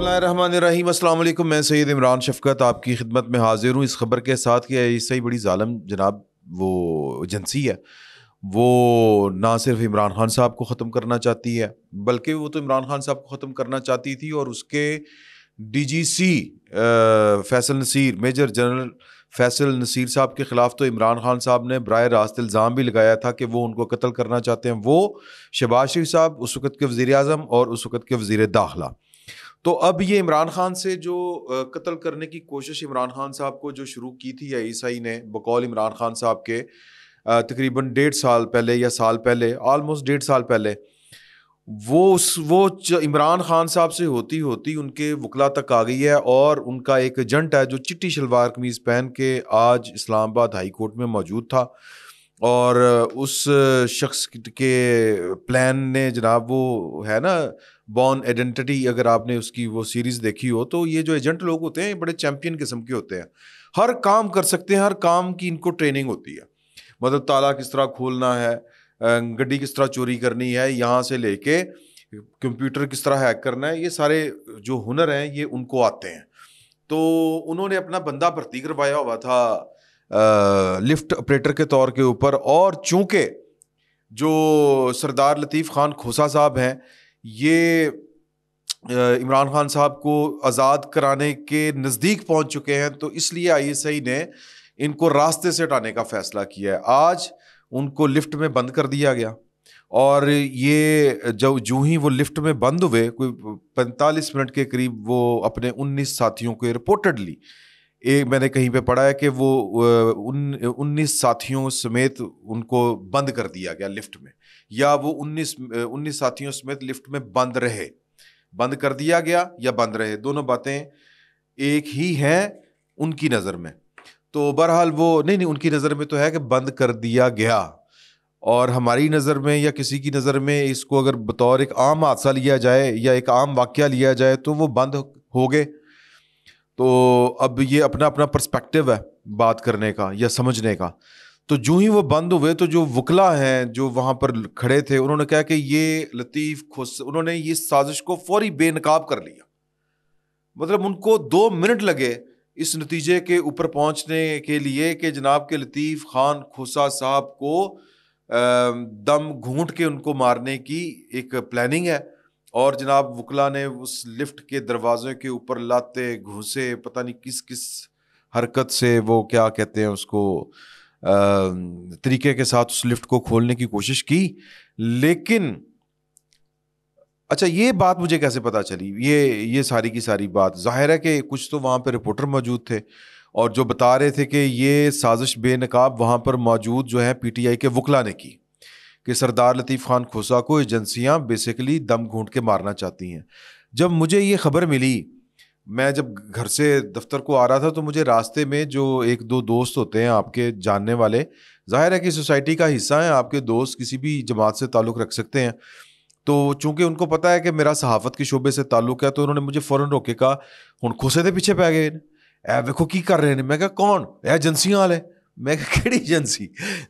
बसमीम अल्लाम मैं सैद इमरान शफकत आपकी खिदमत में हाजिर हूँ इस खबर के साथ कि ऐसा ही बड़ी ालम जनाब वो एजेंसी है वो ना सिर्फ इमरान खान साहब को ख़त्म करना चाहती है बल्कि वो तो इमरान खान साहब को ख़त्म करना चाहती थी और उसके D G C Faisal Naseer major general Faisal Naseer साहब के ख़िलाफ़ तो इमरान खान साहब ने बर रास्त इल्ज़ाम भी लगाया था कि वो उनको कत्ल करना चाहते हैं वो शबाज शरीफ साहब उस वक़्त के वज़ी अजम और उस वक़्त के वज़ी दाखिला तो अब ये इमरान खान से जो कत्ल करने की कोशिश इमरान खान साहब को जो शुरू की थी या ईसाई ने बकौल इमरान खान साहब के तकरीबन डेढ़ साल पहले या साल पहले आलमोस्ट डेढ़ साल पहले वो उस वो इमरान खान साहब से होती होती उनके वकला तक आ गई है और उनका एक एजेंट है जो चिट्टी शलवार कमीज़ पहन के आज इस्लामाबाद हाई कोर्ट में मौजूद था और उस शख्स के प्लान ने जनाब वो है ना बॉर्न आइडेंटिटी अगर आपने उसकी वो सीरीज़ देखी हो तो ये जो एजेंट लोग होते हैं बड़े चैम्पियन किस्म के होते हैं हर काम कर सकते हैं हर काम की इनको ट्रेनिंग होती है मतलब ताला किस तरह खोलना है गड्डी किस तरह चोरी करनी है यहाँ से लेके कंप्यूटर किस तरह हैक करना है ये सारे जो हुनर हैं ये उनको आते हैं तो उन्होंने अपना बंदा भर्ती करवाया हुआ था लिफ्ट ऑपरेटर के तौर के ऊपर और चूँकि जो सरदार लतीफ़ ख़ान खोसा साहब हैं ये इमरान खान साहब को आज़ाद कराने के नज़दीक पहुंच चुके हैं तो इसलिए आईएसआई ने इनको रास्ते से हटाने का फ़ैसला किया है आज उनको लिफ्ट में बंद कर दिया गया और ये जब जूँ ही वो लिफ्ट में बंद हुए कोई पैंतालीस मिनट के करीब वो अपने उन्नीस साथियों को रिपोर्टेडली एक मैंने कहीं पे पढ़ा है कि वो उन उन्नीस साथियों समेत उनको बंद कर दिया गया लिफ्ट में या वो उन्नीस उन्नीस साथियों समेत लिफ्ट में बंद रहे बंद कर दिया गया या बंद रहे दोनों बातें एक ही हैं उनकी नज़र में तो बहरहाल वो नहीं नहीं उनकी नज़र में तो है कि बंद कर दिया गया और हमारी नज़र में या किसी की नज़र में इसको अगर बतौर एक आम हादसा लिया जाए या एक आम वाक्य लिया जाए तो वो बंद हो गए तो अब ये अपना अपना पर्सपेक्टिव है बात करने का या समझने का तो जो ही वो बंद हुए तो जो वकला हैं जो वहाँ पर खड़े थे उन्होंने कहा कि ये लतीफ़ खुस उन्होंने ये साजिश को फौरी बेनकाब कर लिया मतलब उनको दो मिनट लगे इस नतीजे के ऊपर पहुँचने के लिए कि जनाब के लतीफ़ खान खुसा साहब को दम घूंट के उनको मारने की एक प्लानिंग है और जनाब वकला ने उस लिफ्ट के दरवाजे के ऊपर लाते घुसे पता नहीं किस किस हरकत से वो क्या कहते हैं उसको तरीके के साथ उस लिफ्ट को खोलने की कोशिश की लेकिन अच्छा ये बात मुझे कैसे पता चली ये ये सारी की सारी बात जाहिर है कि कुछ तो वहाँ पर रिपोर्टर मौजूद थे और जो बता रहे थे कि ये साजिश बेनकाब वहाँ पर मौजूद जो है पीटीआई के वकला ने की कि सरदार लतीफ़ ख़ान खोसा को एजेंसियाँ बेसिकली दम घूंट के मारना चाहती हैं जब मुझे ये खबर मिली मैं जब घर से दफ्तर को आ रहा था तो मुझे रास्ते में जो एक दो दोस्त होते हैं आपके जानने वाले जाहिर है कि सोसाइटी का हिस्सा हैं आपके दोस्त किसी भी जमात से ताल्लुक़ रख सकते हैं तो चूंकि उनको पता है कि मेरा सहाफ़त के शोबे से ताल्लुक़ है तो उन्होंने मुझे फ़ौरन रोके कहा हूँ खोसे के पीछे पै गए ऐ देखो की कर रहे हैं मैं क्या कौन एजेंसियाँ वाले मैं क्या कड़ी एजेंसी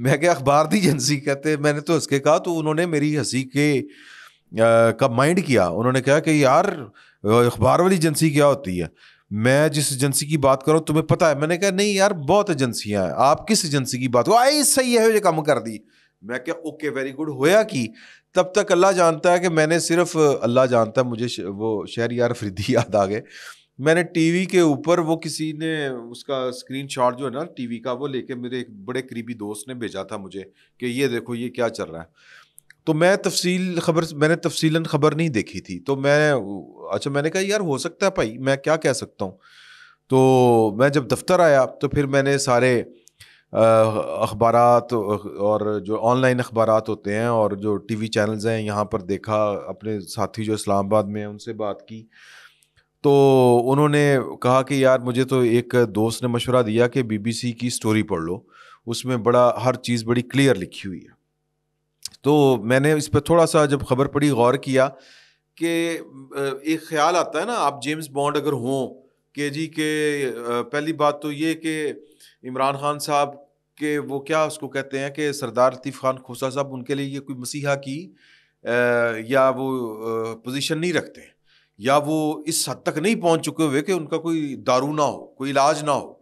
मैं क्या अखबार दी एजेंसी कहते मैंने तो हंस के कहा तो उन्होंने मेरी हंसी के आ, का माइंड किया उन्होंने कहा कि यार अखबार वाली एजेंसी क्या होती है मैं जिस एजेंसी की बात करूँ तुम्हें पता है मैंने कहा नहीं यार बहुत एजेंसियाँ हैं आप किस एजेंसी की बात करो आई सही है जो कम कर दी मैं क्या ओके वेरी गुड होया कि तब तक अल्लाह जानता है कि मैंने सिर्फ अल्लाह जानता है मुझे वो शहर यार फ्रिदी याद आ गए मैंने टीवी के ऊपर वो किसी ने उसका स्क्रीनशॉट जो है ना टीवी का वो लेके मेरे एक बड़े करीबी दोस्त ने भेजा था मुझे कि ये देखो ये क्या चल रहा है तो मैं तफसील खबर मैंने तफसीला खबर नहीं देखी थी तो मैं अच्छा मैंने कहा यार हो सकता है भाई मैं क्या कह सकता हूँ तो मैं जब दफ्तर आया तो फिर मैंने सारे अखबार और जो ऑनलाइन अखबार होते हैं और जो टी वी चैनल्स हैं यहाँ पर देखा अपने साथी जो इस्लामाबाद में उनसे बात की तो उन्होंने कहा कि यार मुझे तो एक दोस्त ने मशवरा दिया कि बीबीसी की स्टोरी पढ़ लो उसमें बड़ा हर चीज़ बड़ी क्लियर लिखी हुई है तो मैंने इस पर थोड़ा सा जब खबर पड़ी गौर किया कि एक ख्याल आता है ना आप जेम्स बॉन्ड अगर हों के जी के पहली बात तो ये कि इमरान खान साहब के वो क्या उसको कहते हैं कि सरदार लतीफ़ खान खोसा साहब उनके लिए ये कोई मसीहा की या वो पोजीशन नहीं रखते या वो इस हद तक नहीं पहुंच चुके हुए कि उनका कोई दारू ना हो कोई इलाज ना हो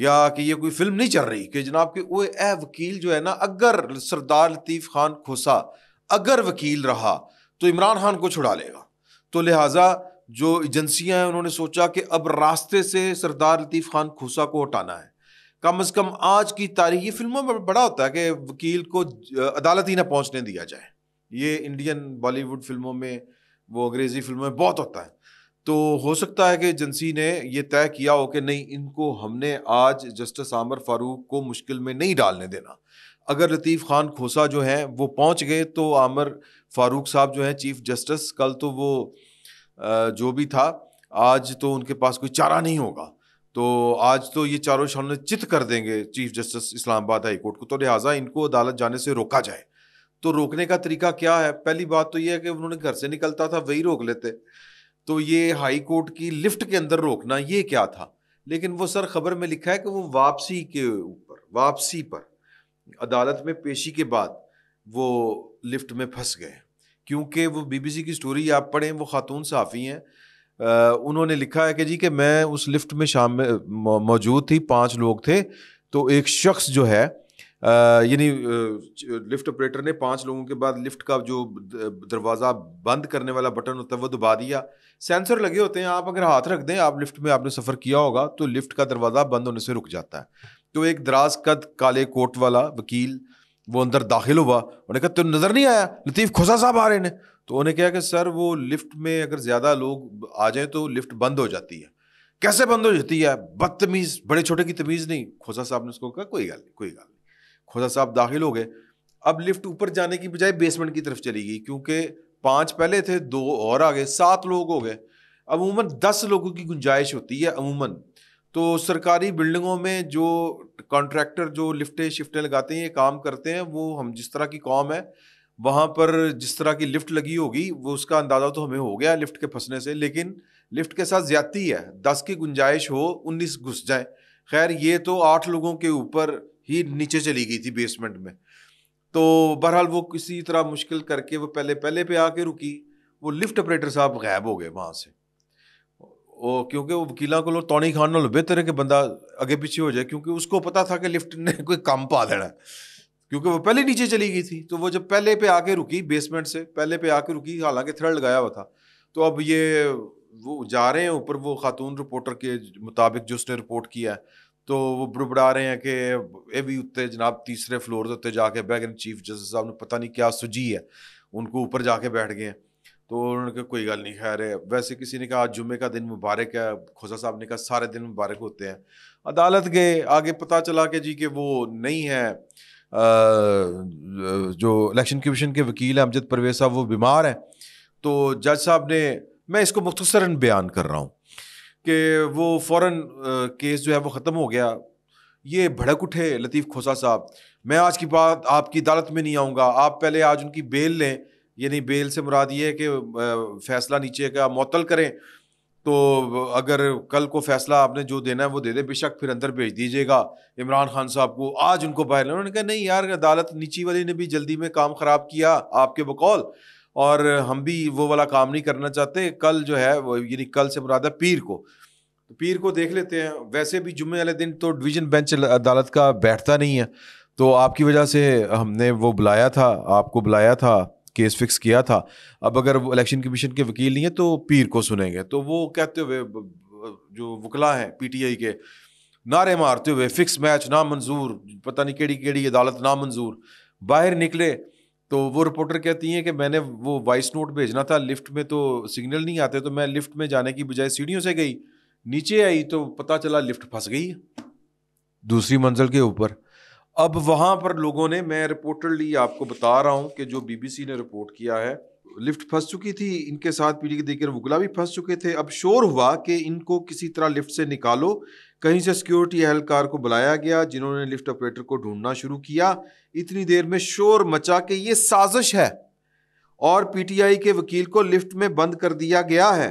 या कि ये कोई फिल्म नहीं चल रही कि जनाब के वो ए वकील जो है ना अगर सरदार लतीफ़ खान खोसा अगर वकील रहा तो इमरान खान को छुड़ा लेगा तो लिहाजा जो एजेंसियाँ हैं उन्होंने सोचा कि अब रास्ते से सरदार लतीफ़ खान खोसा को हटाना है कम अज़ कम आज की तारीख ये फिल्मों में बड़ा होता है कि वकील को अदालत ही ना पहुँचने दिया जाए ये इंडियन बॉलीवुड फिल्मों में वो अंग्रेजी फिल्मों में बहुत होता है तो हो सकता है कि एजेंसी ने ये तय किया हो कि नहीं इनको हमने आज जस्टिस आमर फारूक को मुश्किल में नहीं डालने देना अगर लतीफ़ खान खोसा जो हैं वो पहुंच गए तो आमर फारूक साहब जो हैं चीफ जस्टिस कल तो वो जो भी था आज तो उनके पास कोई चारा नहीं होगा तो आज तो ये चारों शाम चित कर देंगे chief justice Islamabad high court को तो लिहाजा इनको अदालत जाने से रोका जाए तो रोकने का तरीका क्या है पहली बात तो ये है कि उन्होंने घर से निकलता था वही रोक लेते तो ये हाई कोर्ट की लिफ्ट के अंदर रोकना ये क्या था लेकिन वो सर खबर में लिखा है कि वो वापसी के ऊपर वापसी पर अदालत में पेशी के बाद वो लिफ्ट में फंस गए क्योंकि वो बीबीसी की स्टोरी आप पढ़ें वो खातून साफ़ी हैं उन्होंने लिखा है कि जी कि मैं उस लिफ्ट में शाम में मौजूद थी पांच लोग थे तो एक शख्स जो है यानी लिफ्ट ऑपरेटर ने पांच लोगों के बाद लिफ्ट का जो दरवाज़ा बंद करने वाला बटन होता है वो दबा दिया सेंसर लगे होते हैं आप अगर हाथ रख दें आप लिफ्ट में आपने सफ़र किया होगा तो लिफ्ट का दरवाज़ा बंद होने से रुक जाता है तो एक दराज कद काले कोट वाला वकील वो अंदर दाखिल हुआ उन्हें कहा तुम नज़र नहीं आया लतीफ़ खोसा साहब आ रहे हैं तो उन्हें कहा कि सर वो लिफ्ट में अगर ज़्यादा लोग आ जाएँ तो लिफ्ट बंद हो जाती है कैसे बंद हो जाती है बदतमीज़ बड़े छोटे की तमीज़ नहीं खोसा साहब ने उसको कहा कोई गल नहीं कोई गल खोजा साहब दाखिल हो गए अब लिफ्ट ऊपर जाने की बजाय बेसमेंट की तरफ चली गई क्योंकि पाँच पहले थे दो और आ गए सात लोग हो गए अमूमन दस लोगों की गुंजाइश होती है अमूमन तो सरकारी बिल्डिंगों में जो कॉन्ट्रैक्टर जो लिफ्टें शिफ्टें लगाते हैं ये काम करते हैं वो हम जिस तरह की कॉम है वहाँ पर जिस तरह की लिफ्ट लगी होगी वो उसका अंदाज़ा तो हमें हो गया लिफ्ट के फंसने से लेकिन लिफ्ट के साथ ज़्यादती है दस की गुंजाइश हो उन्नीस घुस जाए खैर ये तो आठ लोगों के ऊपर ही नीचे चली गई थी बेसमेंट में तो बहरहाल वो किसी तरह मुश्किल करके वो पहले पहले पे आके रुकी वो लिफ्ट ऑपरेटर साहब गायब हो गए वहाँ से वो क्योंकि वो वकीलों को तोनी खान ना बेहतर है कि बंदा आगे पीछे हो जाए क्योंकि उसको पता था कि लिफ्ट ने कोई काम पा देना है क्योंकि वो पहले नीचे चली गई थी तो वो जब पहले पे आके रुकी बेसमेंट से पहले पे आके रुकी हालांकि थ्रेड लगाया हुआ था तो अब ये वो जा रहे हैं ऊपर वो खातून रिपोर्टर के मुताबिक जो उसने रिपोर्ट किया है तो ਉਹ बुड़बुड़ा रहे हैं कि ये भी ਉੱਤੇ जनाब तीसरे फ्लोर ਦੇ उत्ते जाके ਕੇ ਬੈਗ चीफ जस्टिस साहब ने पता नहीं क्या ਸੁਜੀ है उनको ऊपर जाके बैठ गए तो उन्होंने कहा कोई गल नहीं खैर है वैसे किसी ने कहा आज जुम्मे का दिन मुबारक है खोजा साहब ने कहा सारे दिन मुबारक होते हैं अदालत गए आगे पता चला कि जी कि वो नहीं है जो इलेक्शन कमीशन के वकील हैं अमजद परवेज साहब वो बीमार हैं तो जज साहब ने मैं इसको मुख्तसरा बयान कर रहा हूँ कि वो फ़ौर केस जो है वो ख़त्म हो गया ये भड़क उठे लतीफ़ खोसा साहब मैं आज की बात आपकी अदालत में नहीं आऊँगा आप पहले आज उनकी बेल लें यानी बेल से मुराद ये है कि फ़ैसला नीचे का मअतल करें तो अगर कल को फैसला आपने जो देना है वो दे दे बेशक फिर अंदर भेज दीजिएगा इमरान खान साहब को आज उनको बाहर उन्होंने कहा नहीं यार अदालत नीची वाली ने भी जल्दी में काम ख़राब किया आपके बकौल और हम भी वो वाला काम नहीं करना चाहते कल जो है वो यानी कल से मुरादा पीर को तो पीर को देख लेते हैं वैसे भी जुम्मे वाले दिन तो डिवीज़न बेंच अदालत का बैठता नहीं है तो आपकी वजह से हमने वो बुलाया था आपको बुलाया था केस फिक्स किया था अब अगर इलेक्शन कमीशन के वकील नहीं है तो पीर को सुनेंगे तो वो कहते हुए जो वकला हैं पीटीआई के नारे मारते हुए फिक्स मैच ना मंजूर पता नहीं केड़ी केड़ी अदालत ना मंजूर बाहर निकले तो वो रिपोर्टर कहती हैं कि मैंने वो वॉइस नोट भेजना था लिफ्ट में तो सिग्नल नहीं आते तो मैं लिफ्ट में जाने की बजाय सीढ़ियों से गई नीचे आई तो पता चला लिफ्ट फंस गई दूसरी मंजिल के ऊपर अब वहाँ पर लोगों ने मैं रिपोर्टरली आपको बता रहा हूँ कि जो बीबीसी ने रिपोर्ट किया है लिफ्ट फंस चुकी थी इनके साथ पीढ़ी के देकर वकला भी फंस चुके थे अब शोर हुआ कि इनको किसी तरह लिफ्ट से निकालो कहीं से सिक्योरिटी एहलकार को बुलाया गया जिन्होंने लिफ्ट ऑपरेटर को ढूंढना शुरू किया इतनी देर में शोर मचा कि ये साजिश है और पीटीआई के वकील को लिफ्ट में बंद कर दिया गया है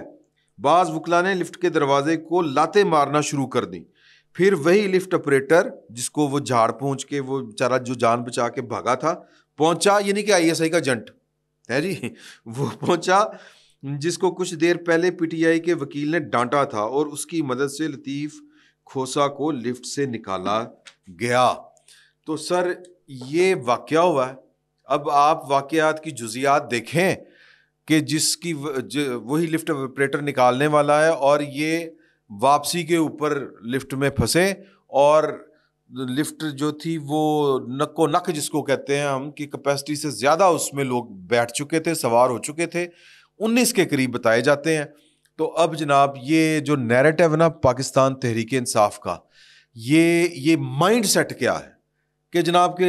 बाज वकला ने लिफ्ट के दरवाजे को लाते मारना शुरू कर दी फिर वही लिफ्ट ऑपरेटर जिसको वो झाड़ पहुँच के वो बेचारा जो जान बचा के भागा था पहुंचा यानी कि आई का जंट है जी वो पहुंचा जिसको कुछ देर पहले पीटीआई के वकील ने डांटा था और उसकी मदद से लतीफ़ खोसा को लिफ्ट से निकाला गया तो सर ये वाक़ हुआ है अब आप वाक़ात की जुजियात देखें कि जिसकी वही लिफ्ट ऑपरेटर निकालने वाला है और ये वापसी के ऊपर लिफ्ट में फंसे और लिफ्ट जो थी वो नको नक जिसको कहते हैं हम कि कैपेसिटी से ज़्यादा उसमें लोग बैठ चुके थे सवार हो चुके थे उन्नीस के करीब बताए जाते हैं तो अब जनाब ये जो नैरेटिव है ना पाकिस्तान तहरीक इंसाफ का ये ये माइंड सेट क्या है कि जनाब के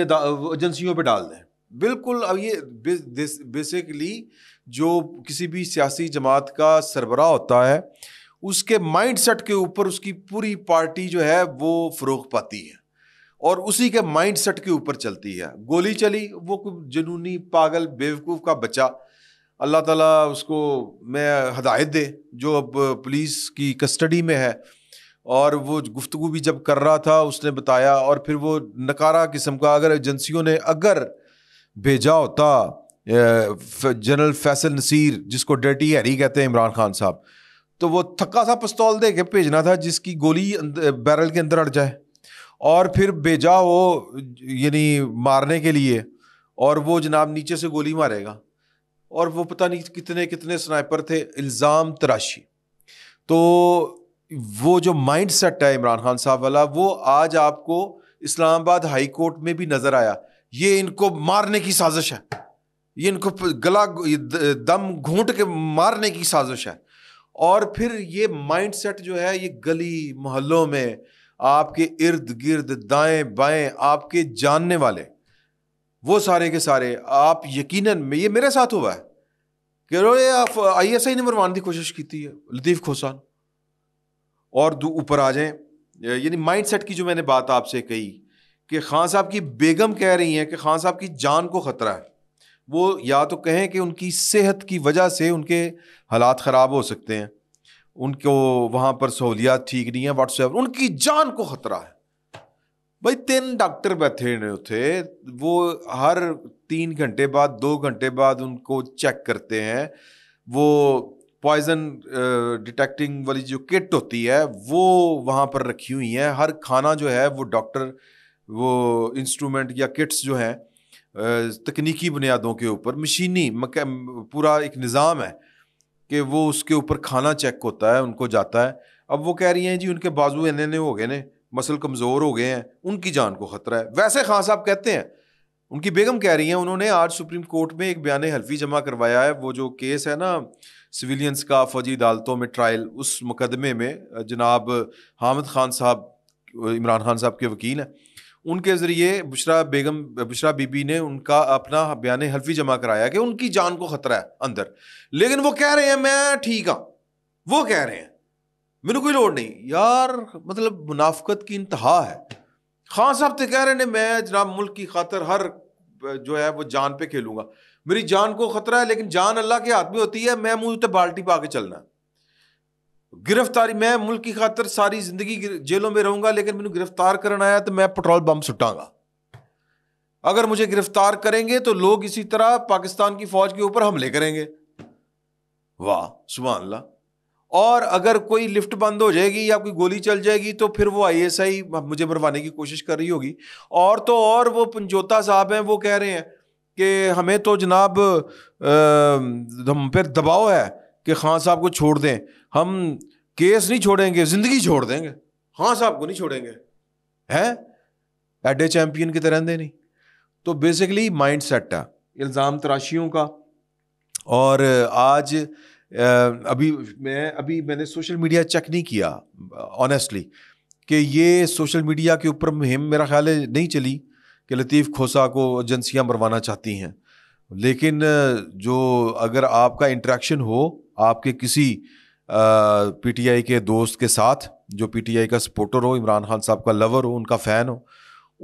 एजेंसियों पर डाल दें बिल्कुल अब ये बेसिकली जो किसी भी सियासी जमात का सरबरा होता है उसके माइंड सेट के ऊपर उसकी पूरी पार्टी जो है वो फ़रोग पाती है और उसी के माइंड सेट के ऊपर चलती है गोली चली वो जुनूनी पागल बेवकूफ़ का बच्चा अल्लाह ताला उसको मैं हदायत दे जो अब पुलिस की कस्टडी में है और वो गुफ्तु भी जब कर रहा था उसने बताया और फिर वो नकारा किस्म का अगर एजेंसियों ने अगर भेजा होता जनरल फैसल नसीर जिसको डेटी हैरी कहते हैं इमरान खान साहब तो वो थक्का सा पिस्तौल दे के भेजना था जिसकी गोली बैरल के अंदर अड़ जाए और फिर भेजा वो यानी मारने के लिए और वो जनाब नीचे से गोली मारेगा और वो पता नहीं कितने कितने स्नाइपर थे इल्ज़ाम तराशी तो वो जो माइंड सेट है इमरान खान साहब वाला वो आज आपको इस्लामाबाद हाई कोर्ट में भी नज़र आया ये इनको मारने की साजिश है ये इनको गला दम घूट के मारने की साजिश है और फिर ये माइंड सेट जो है ये गली मोहल्लों में आपके इर्द गिर्द दाएं बाएं आपके जानने वाले वो सारे के सारे आप यकीनन में ये मेरे साथ हुआ है कि ये आप आई एस आई ने मरवाने की कोशिश की थी लतीफ़ खोसान और ऊपर आ जाएं यानी माइंड सेट की जो मैंने बात आपसे कही कि खान साहब की बेगम कह रही हैं कि खान साहब की जान को ख़तरा है वो या तो कहें कि उनकी सेहत की वजह से उनके हालात ख़राब हो सकते हैं उनको वहाँ पर सहूलियात ठीक नहीं है वाट्स उनकी जान को ख़तरा है भाई तीन डॉक्टर बैठे थे वो हर तीन घंटे बाद दो घंटे बाद उनको चेक करते हैं वो पॉइजन डिटेक्टिंग वाली जो किट होती है वो वहाँ पर रखी हुई है हर खाना जो है वो डॉक्टर वो इंस्ट्रूमेंट या किट्स जो हैं तकनीकी बुनियादों के ऊपर मशीनी पूरा एक निज़ाम है कि वो उसके ऊपर खाना चेक होता है उनको जाता है अब वो कह रही हैं जी उनके बाजू एन हो गए ने मसल कमज़ोर हो गए हैं उनकी जान को ख़तरा है वैसे खान साहब कहते हैं उनकी बेगम कह रही हैं उन्होंने आज सुप्रीम कोर्ट में एक बयान हल्फी जमा करवाया है वो जो केस है ना सिविलियंस का फौजी अदालतों में ट्रायल उस मुकदमे में जनाब हामिद खान साहब इमरान खान साहब के वकील हैं उनके ज़रिए बुशरा बेगम बुशरा बीबी ने उनका अपना बयान हल्फी जमा कराया कि उनकी जान को ख़तरा है अंदर लेकिन वो कह रहे हैं मैं ठीक हाँ वो कह रहे हैं मेरे कोई लोड नहीं यार मतलब मुनाफ्त की इंतहा है खान साहब तो कह रहे हैं मैं जनाब मुल्क की खातर हर जो है वो जान पे खेलूंगा मेरी जान को ख़तरा है लेकिन जान अल्लाह के हाथ में होती है मैं मुँह बाल्टी पा के चलना है गिरफ्तारी मैं मुल्क की खातर सारी जिंदगी जेलों में रहूंगा लेकिन मैंने गिरफ्तार करना आया तो मैं पेट्रोल बम सुटांगा अगर मुझे गिरफ्तार करेंगे तो लोग इसी तरह पाकिस्तान की फौज के ऊपर हमले करेंगे वाह सुबह अल्लाह और अगर कोई लिफ्ट बंद हो जाएगी या कोई गोली चल जाएगी तो फिर वो आईएसआई मुझे मरवाने की कोशिश कर रही होगी और तो और वो पंजोता साहब हैं वो कह रहे हैं कि हमें तो जनाब फिर दबाव है कि खान साहब को छोड़ दें हम केस नहीं छोड़ेंगे जिंदगी छोड़ देंगे खान साहब को नहीं छोड़ेंगे हैं एडे चैम्पियन की तरह नहीं तो बेसिकली माइंड सेट है इल्ज़ाम तराशियों का और आज अभी मैं अभी मैंने सोशल मीडिया चेक नहीं किया ऑनेस्टली कि ये सोशल मीडिया के ऊपर मुहिम मेरा ख्याल है नहीं चली कि लतीफ़ खोसा को एजेंसियाँ मरवाना चाहती हैं लेकिन जो अगर आपका इंट्रैक्शन हो आपके किसी पीटीआई के दोस्त के साथ जो पीटीआई का सपोर्टर हो इमरान खान साहब का लवर हो उनका फ़ैन हो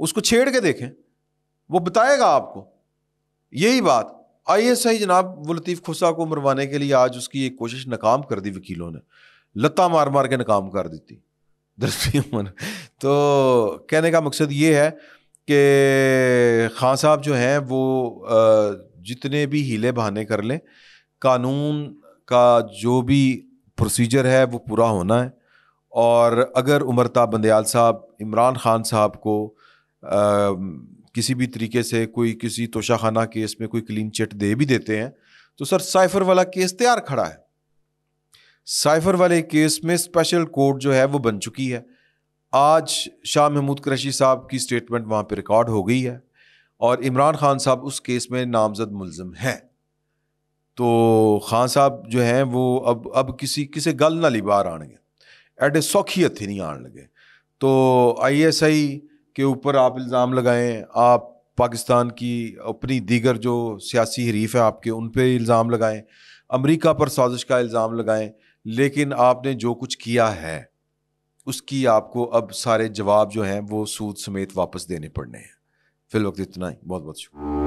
उसको छेड़ के देखें वो बताएगा आपको यही बात आईएसआई जनाब वो लतीफ़ खुसा को मरवाने के लिए आज उसकी एक कोशिश नाकाम कर दी वकीलों ने लत्ता मार मार के नाकाम कर दी थी दरअसल तो कहने का मकसद ये है कि खान साहब जो हैं वो जितने भी हीले बहाने कर लें कानून का जो भी प्रोसीजर है वो पूरा होना है और अगर उमरता बंदयाल साहब इमरान खान साहब को आ, किसी भी तरीके से कोई किसी तोशाखाना केस में कोई क्लीन चिट दे भी देते हैं तो सर साइफर वाला केस तैयार खड़ा है साइफर वाले केस में स्पेशल कोर्ट जो है वो बन चुकी है आज शाह महमूद क्रशी साहब की स्टेटमेंट वहाँ पर रिकॉर्ड हो गई है और इमरान खान साहब उस केस में नामजद मुलम हैं तो खान साहब जो हैं वो अब अब किसी किसे गल ना ली बाहर आने एडे सौखी हथी नहीं आने लगे तो आईएसआई के ऊपर आप इल्ज़ाम लगाएं आप पाकिस्तान की अपनी दीगर जो सियासी हरीफ हैं आपके उन पर इल्ज़ाम लगाएं अमेरिका पर साजिश का इल्ज़ाम लगाएं लेकिन आपने जो कुछ किया है उसकी आपको अब सारे जवाब जो हैं वो सूद समेत वापस देने पड़ने हैं वक्त इतना ही बहुत बहुत शुक्रिया